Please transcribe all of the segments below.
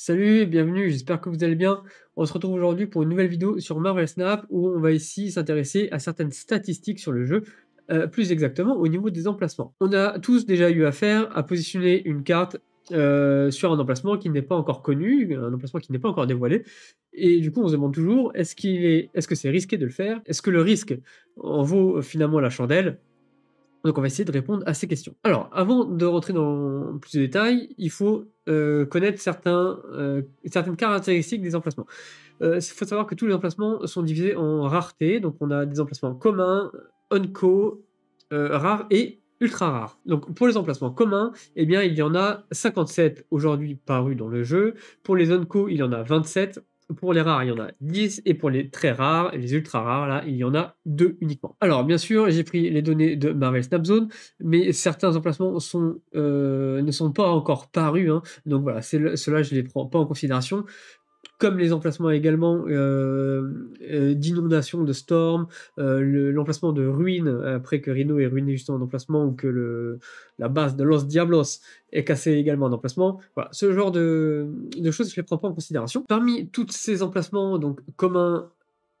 Salut et bienvenue, j'espère que vous allez bien. On se retrouve aujourd'hui pour une nouvelle vidéo sur Marvel Snap où on va ici s'intéresser à certaines statistiques sur le jeu, euh, plus exactement au niveau des emplacements. On a tous déjà eu affaire à positionner une carte euh, sur un emplacement qui n'est pas encore connu, un emplacement qui n'est pas encore dévoilé. Et du coup, on se demande toujours, est-ce est-ce que c'est risqué de le faire Est-ce que le risque en vaut finalement la chandelle donc on va essayer de répondre à ces questions. Alors, avant de rentrer dans plus de détails, il faut euh, connaître certains, euh, certaines caractéristiques des emplacements. Euh, il faut savoir que tous les emplacements sont divisés en rareté, donc on a des emplacements communs, unco, rares et ultra rares. Donc pour les emplacements communs, eh bien il y en a 57 aujourd'hui parus dans le jeu. Pour les unco, il y en a 27 pour les rares, il y en a 10, et pour les très rares, et les ultra rares, là, il y en a 2 uniquement. Alors, bien sûr, j'ai pris les données de Marvel Snapzone, mais certains emplacements sont, euh, ne sont pas encore parus, hein. donc voilà, ceux-là, je ne les prends pas en considération comme les emplacements également euh, euh d'inondations, de storms, euh, l'emplacement de ruines, après que Rhino est ruiné justement emplacement ou que la base de Los Diablos est cassée également emplacement Voilà, ce genre de, choses, je ne les prends pas en considération. Parmi tous ces emplacements, donc communs,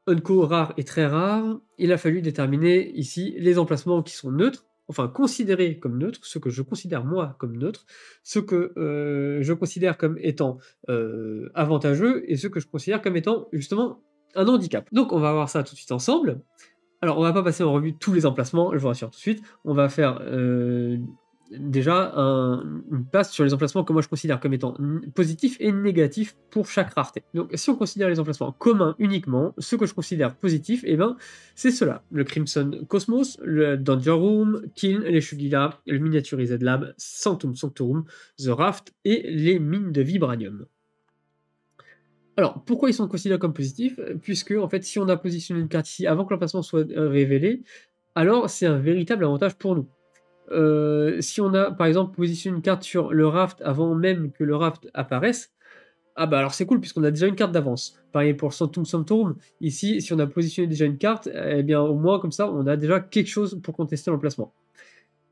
unco, rares et très rares, il a fallu déterminer ici les emplacements qui sont neutres enfin considérer comme neutre, ce que je considère moi comme neutre, ce que euh, je considère comme étant euh, avantageux et ce que je considère comme étant justement un handicap. Donc on va voir ça tout de suite ensemble. Alors on va pas passer en revue tous les emplacements, je vous rassure tout de suite, on va faire euh, déjà une passe sur les emplacements que moi je considère comme étant positifs et négatifs pour chaque rareté. Donc si on considère les emplacements communs uniquement, ce que je considère positif, et eh ben, c'est cela. Le Crimson Cosmos, le Danger Room, Kiln, les Shugila, le Miniaturized Lab, Sanctum Sanctorum, The Raft et les mines de vibranium. Alors, pourquoi ils sont considérés comme positifs Puisque, en fait, si on a positionné une carte ici avant que l'emplacement soit euh, révélé, alors c'est un véritable avantage pour nous. Euh, si on a par exemple positionné une carte sur le raft avant même que le raft apparaisse, ah bah alors c'est cool puisqu'on a déjà une carte d'avance. Pareil pour Santum Santum, ici si on a positionné déjà une carte, eh bien au moins comme ça on a déjà quelque chose pour contester l'emplacement.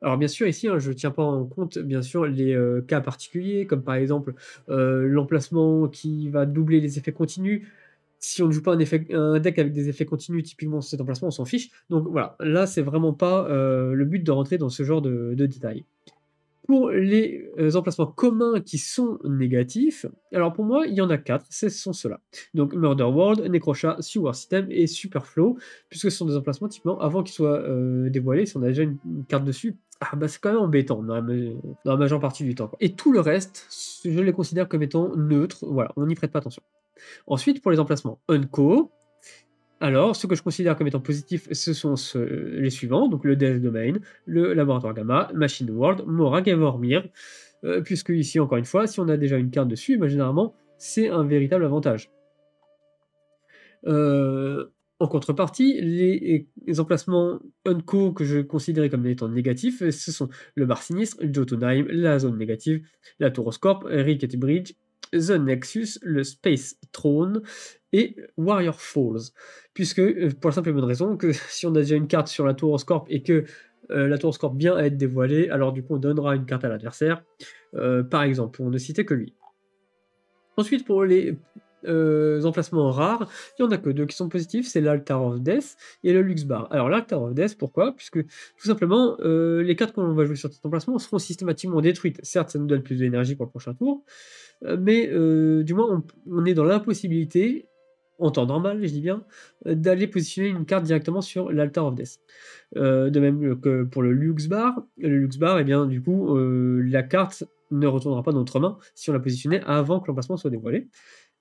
Alors bien sûr ici hein, je ne tiens pas en compte bien sûr les euh, cas particuliers comme par exemple euh, l'emplacement qui va doubler les effets continus, si on ne joue pas un, deck avec des effets continus, typiquement cet emplacement, on s'en fiche. Donc voilà, là, c'est vraiment pas euh, le but de rentrer dans ce genre de, de détails. Pour les euh, emplacements communs qui sont négatifs, alors pour moi, il y en a quatre, ce sont ceux-là. Donc Murder World, Necrocha, Sewer System et Superflow, puisque ce sont des emplacements typiquement avant qu'ils soient euh, dévoilés, si on a déjà une, carte dessus, ah bah c'est quand même embêtant dans la, majeure partie du temps. Et tout le reste, je les considère comme étant neutres, voilà, on n'y prête pas attention. Ensuite, pour les emplacements unco, alors, ce que je considère comme étant positif, ce sont les suivants, donc le Death Domain, le Laboratoire Gamma, Machine World, Morag et Vormir, euh, puisque ici, encore une fois, si on a déjà une carte dessus, bah, généralement, c'est un véritable avantage. Euh, en contrepartie, les, emplacements unco que je considérais comme étant négatifs, ce sont le Bar Sinistre, Jotunheim, la Zone Négative, la Touroscope, Ricket Bridge The Nexus, le Space Throne et Warrior Falls. Puisque, euh, pour la simple et bonne raison que si on a déjà une carte sur la Tour Scorp et que euh, la Tour Scorp vient à être dévoilée, alors du coup on donnera une carte à l'adversaire, euh, par exemple, pour ne citer que lui. Ensuite, pour les euh, emplacements rares. Il n'y en a que deux qui sont positifs, c'est l'Altar of Death et le Luxbar. Alors l'Altar of Death, pourquoi Puisque tout simplement, euh, les cartes qu'on va jouer sur cet emplacement seront systématiquement détruites. Certes, ça nous donne plus d'énergie pour le prochain tour, euh, mais du moins, on, est dans l'impossibilité en temps normal, je dis bien, d'aller positionner une carte directement sur l'Altar of Death. de même que pour le Lux Bar, le Lux Bar, eh bien, du coup, la carte ne retournera pas dans notre main si on la positionnait avant que l'emplacement soit dévoilé.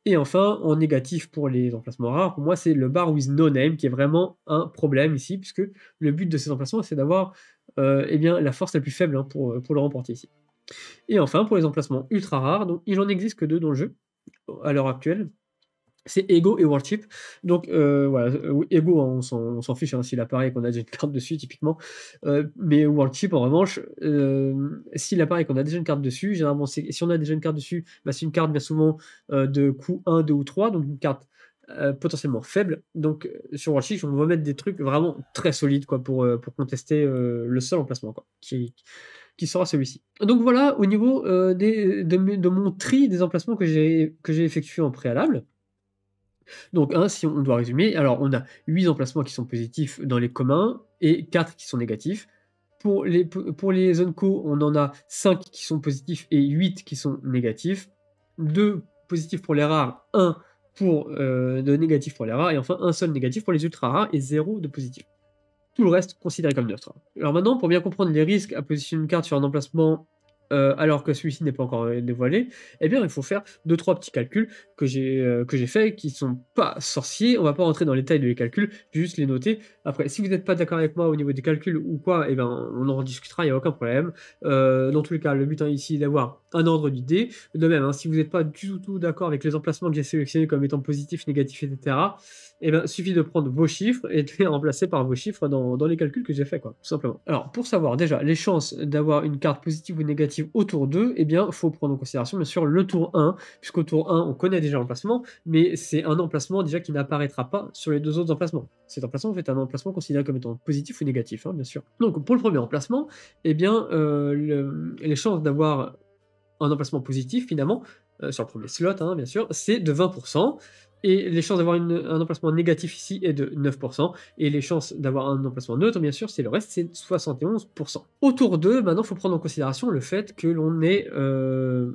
Et enfin, en négatif pour les emplacements rares, pour moi, c'est le bar with no name qui est vraiment un problème ici, puisque le but de ces emplacements, c'est d'avoir euh, eh la force la plus faible hein, pour, euh, pour le remporter ici. Et enfin, pour les emplacements ultra rares, il n'en existe que deux dans le jeu, à l'heure actuelle, c'est Ego et Worldship. Donc euh, voilà, euh, Ego, hein, on s'en fiche hein, s'il apparaît qu'on a déjà une carte dessus, typiquement. Euh, mais world chip, en revanche, euh, s'il apparaît qu'on a déjà une carte dessus, généralement, si on a déjà une carte dessus, bah, c'est une carte bien souvent de coût 1, 2 ou 3, donc une carte potentiellement faible. Donc sur chip, on va mettre des trucs vraiment très solides quoi, pour, pour contester le seul emplacement qui, qui sera celui-ci. Donc voilà, au niveau de, mon tri des emplacements que j'ai effectué en préalable. Donc, si on doit résumer, alors on a 8 emplacements qui sont positifs dans les communs et 4 qui sont négatifs. Pour les, pour les zones co, on en a 5 qui sont positifs et 8 qui sont négatifs. 2 positifs pour les rares, 1 pour euh, de négatifs pour les rares, et enfin un seul négatif pour les ultra rares et 0 de positif. Tout le reste considéré comme neutre. Alors maintenant, pour bien comprendre les risques à positionner une carte sur un emplacement euh, alors que celui-ci n'est pas encore euh, dévoilé, eh bien, il faut faire deux trois petits calculs que j'ai euh, que j'ai fait qui sont pas sorciers. On va pas rentrer dans les détails les calculs, juste les noter. Après, si vous n'êtes pas d'accord avec moi au niveau des calculs ou quoi, eh bien on en discutera, il n'y a aucun problème. dans tous les cas, le but hein, ici est d'avoir un ordre d'idée, De même, hein, si vous n'êtes pas du tout d'accord avec les emplacements que j'ai sélectionnés comme étant positifs, négatifs, etc., eh ben, suffit de prendre vos chiffres et de les remplacer par vos chiffres dans, les calculs que j'ai fait, quoi, tout simplement. Alors, pour savoir déjà les chances d'avoir une carte positive ou négative autour tour 2, eh bien, faut prendre en considération, bien sûr, le tour 1, puisqu'au tour 1, on connaît déjà l'emplacement, mais c'est un emplacement déjà qui n'apparaîtra pas sur les deux autres emplacements. Cet emplacement, en fait, un emplacement considéré comme étant positif ou négatif, hein, bien sûr. Donc, pour le premier emplacement, eh bien, euh, les chances d'avoir un emplacement positif finalement, euh, sur le premier slot hein, bien sûr, c'est de 20%. Et les chances d'avoir un emplacement négatif ici est de 9%. Et les chances d'avoir un emplacement neutre, bien sûr, c'est le reste, c'est 71%. Autour d'eux, maintenant, il faut prendre en considération le fait que l'on est... Euh,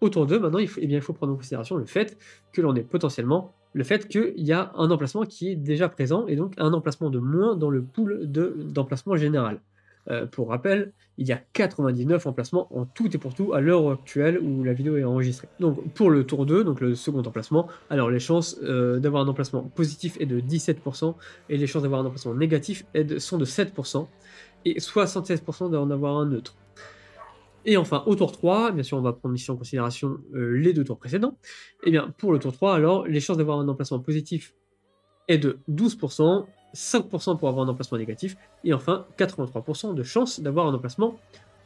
autour d'eux, maintenant, il faut, eh bien, il faut prendre en considération le fait que l'on est potentiellement... Le fait qu'il y a un emplacement qui est déjà présent, et donc un emplacement de moins dans le pool d'emplacement général. Euh, pour rappel, il y a 99 emplacements en tout et pour tout à l'heure actuelle où la vidéo est enregistrée. Donc pour le tour 2, donc le second emplacement, alors les chances d'avoir un emplacement positif est de 17% et les chances d'avoir un emplacement négatif sont de 7% et 76% d'en avoir un neutre. Et enfin, au tour 3, bien sûr, on va prendre ici en considération les deux tours précédents. Et bien, pour le tour 3, alors, les chances d'avoir un emplacement positif est de 12%, 5% pour avoir un emplacement négatif, et enfin 83% de chance d'avoir un emplacement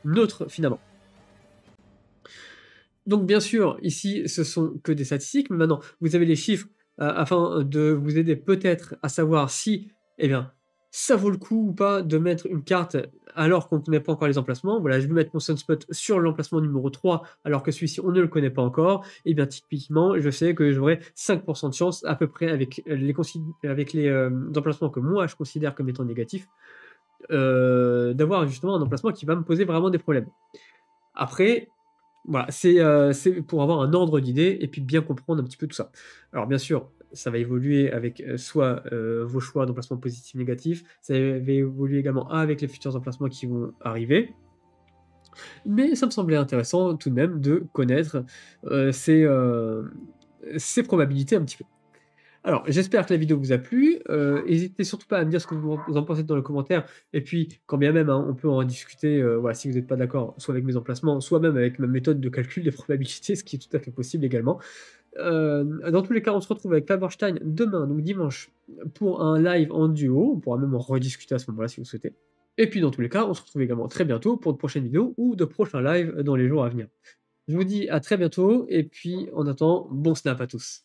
neutre finalement. Donc bien sûr, ici, ce sont que des statistiques, mais maintenant, vous avez les chiffres euh, afin de vous aider peut-être à savoir si, eh bien, ça vaut le coup ou pas de mettre une carte alors qu'on ne connaît pas encore les emplacements. Voilà, je vais mettre mon sunspot sur l'emplacement numéro 3 alors que celui-ci, on ne le connaît pas encore. Et eh bien, typiquement, je sais que j'aurai 5% de chance à peu près avec les, euh, emplacements que moi, je considère comme étant négatifs, euh, d'avoir justement un emplacement qui va me poser vraiment des problèmes. Après, voilà, euh, c'est pour avoir un ordre d'idée et puis bien comprendre un petit peu tout ça. Alors bien sûr, ça va évoluer avec euh, soit euh, vos choix d'emplacement positif, négatif, ça va évoluer également avec les futurs emplacements qui vont arriver. Mais ça me semblait intéressant tout de même de connaître euh, ces, probabilités un petit peu. Alors, j'espère que la vidéo vous a plu. N'hésitez surtout pas à me dire ce que vous en pensez dans les commentaires. Et puis, quand bien même, hein, on peut en discuter voilà, si vous n'êtes pas d'accord, soit avec mes emplacements, soit même avec ma méthode de calcul des probabilités, ce qui est tout à fait possible également. Euh, dans tous les cas, on se retrouve avec Faberstein demain, donc dimanche, pour un live en duo. On pourra même en rediscuter à ce moment-là si vous souhaitez. Et puis dans tous les cas, on se retrouve également très bientôt pour de prochaines vidéos ou de prochains lives dans les jours à venir. Je vous dis à très bientôt et puis en attendant, bon snap à tous.